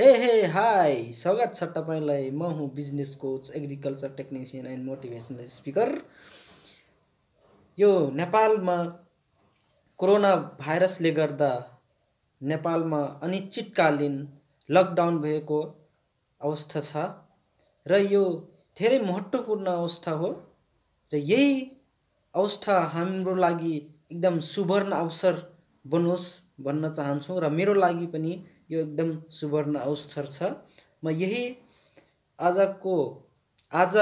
हे हे हाई स्वागत छ तपाईँलाई म हुँ business coach agriculture technician and motivational speaker यो नेपालमा कोरोना भाइरसले गर्दा नेपालमा अनिश्चितकालीन लकडाउन भएको अवस्था छ र यो धेरै महत्त्वपूर्ण अवस्था हो र यही अवस्था हाम्रो लागि एकदम सुवर्ण अवसर बनोस् भन्न चाहन्छौँ र मेरो लागि पनि यो एकदम सुवर्ण अवसर छ म यही आजको आज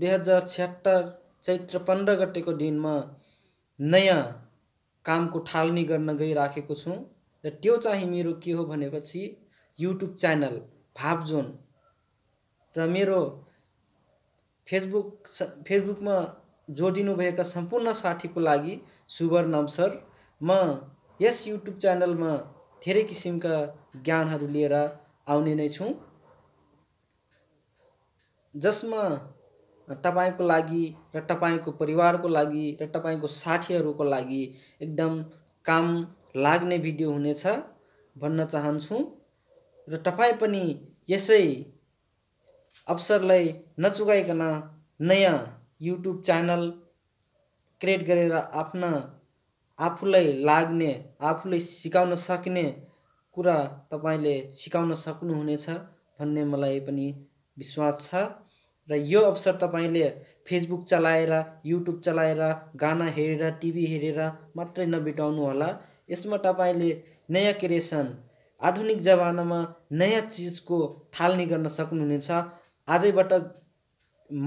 दुई हजार छिहत्तर चैत्र पन्ध्र गतेको दिनमा म नयाँ कामको ठालनी गर्न गइराखेको छु र त्यो चाहिँ मेरो के हो भनेपछि युट्युब च्यानल भावजोन र मेरो फेसबुक फेसबुकमा जोडिनुभएका सम्पूर्ण साथीको लागि सुवर्ण अवसर म यस युट्युब च्यानलमा धेरै किसिमका ज्ञानहरू लिएर आउने नै छौँ जसमा तपाईँको लागि र तपाईँको परिवारको लागि र तपाईँको साथीहरूको लागि एकदम काम लाग्ने भिडियो हुनेछ भन्न चाहन्छु र तपाईँ पनि यसै अवसरलाई नचुकाइकन नयाँ युट्युब च्यानल क्रिएट गरेर आफ्ना आफूलाई लाग्ने आफूले सिकाउन सक्ने कुरा तपाईँले सिकाउन सक्नुहुनेछ भन्ने मलाई पनि विश्वास छ र यो अवसर तपाईँले फेसबुक चलाएर युट्युब चलाएर गाना हेरेर टिभी हेरेर मात्रै होला यसमा तपाईँले नयाँ क्रिएसन आधुनिक जमानामा नयाँ चिजको थालनी गर्न सक्नुहुनेछ आजैबाट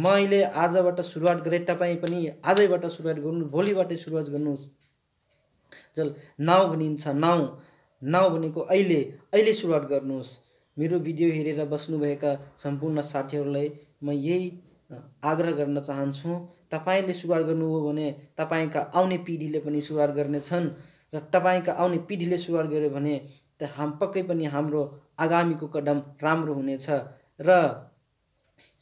मैले आजबाट सुरुवात गरेँ तपाईँ पनि आजैबाट सुरुवात गर्नु भोलिबाटै सुरुवात गर्नुहोस् जल नाउ भनिन्छ नाउ नाउ भनेको अहिले अहिले सुरुवात गर्नुहोस् मेरो भिडियो हेरेर बस्नुभएका सम्पूर्ण साथीहरूलाई म यही आग्रह गर्न चाहन्छु तपाईँले सुरुवात गर्नुभयो भने तपाईँका आउने पिँढीले पनि सुरुवात गर्नेछन् र तपाईँका आउने पिँढीले सुरुवात गर्यो भने त हाम पक्कै पनि हाम्रो आगामीको कदम राम्रो हुनेछ र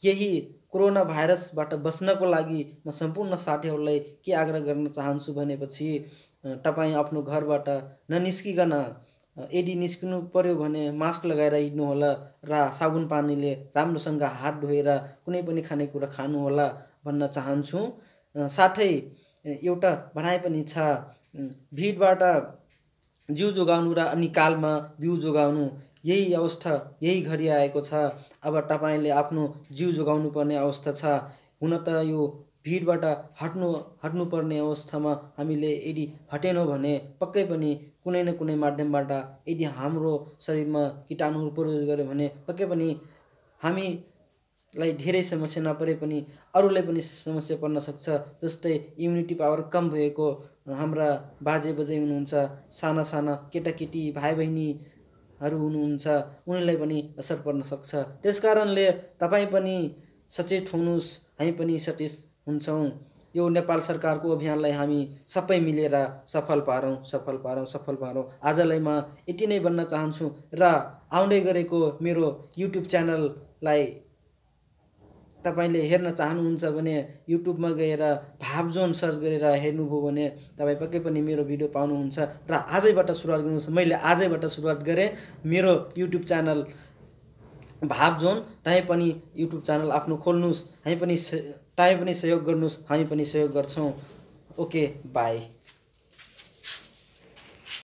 यही कोरोना भाइरसबाट बस्नको लागि म सम्पूर्ण साथीहरूलाई के आग्रह गर्न चाहन्छु भनेपछि तपाईँ आफ्नो घरबाट ननिस्किकन यदि निस्किनु पर्यो भने मास्क लगाएर हिँड्नुहोला र साबुन पानीले राम्रोसँग हात धोएर कुनै पनि खानेकुरा खानुहोला भन्न चाहन्छु साथै एउटा भनाइ पनि छ भिडबाट जिउ जोगाउनु र अनि कालमा बिउ जोगाउनु यही अवस्था यही घडी आएको छ अब तपाईँले आफ्नो जिउ जोगाउनु पर्ने अवस्था छ हुन त यो भिडबाट हट्नु हट्नुपर्ने अवस्थामा हामीले यदि हटेनौँ भने पक्कै पनि कुनै न कुनै माध्यमबाट यदि हाम्रो शरीरमा किटाणुहरू प्रयोग गऱ्यो भने पक्कै पनि हामीलाई धेरै समस्या नपरे पनि अरूलाई पनि समस्या पर्न सक्छ जस्तै इम्युनिटी पावर कम भएको हाम्रा बाजे बजे हुनुहुन्छ साना साना केटाकेटी भाइ बहिनी हरू हुनुहुन्छ उनीहरूलाई पनि असर पर्न सक्छ त्यस कारणले तपाईँ पनि सचेत हुनुहोस् हामी पनि सचेत हुन्छौँ यो नेपाल सरकारको अभियानलाई हामी सबै मिलेर सफल पारौँ सफल पारौँ सफल पारौँ आजलाई म यति नै भन्न चाहन्छु र आउँदै गरेको मेरो युट्युब च्यानललाई तपाईँले हेर्न चाहनुहुन्छ भने युट्युबमा गएर भाव जोन सर्च गरेर हेर्नुभयो भने तपाईँ पक्कै पनि मेरो भिडियो पाउनुहुन्छ र आजैबाट सुरुवात गर्नुहोस् मैले आजैबाट सुरुवात गरेँ मेरो युट्युब च्यानल भाव जोन तै पनि युट्युब च्यानल आफ्नो खोल्नुहोस् हामी पनि तपाईँ पनि सहयोग गर्नुहोस् हामी पनि सहयोग गर्छौँ ओके बाई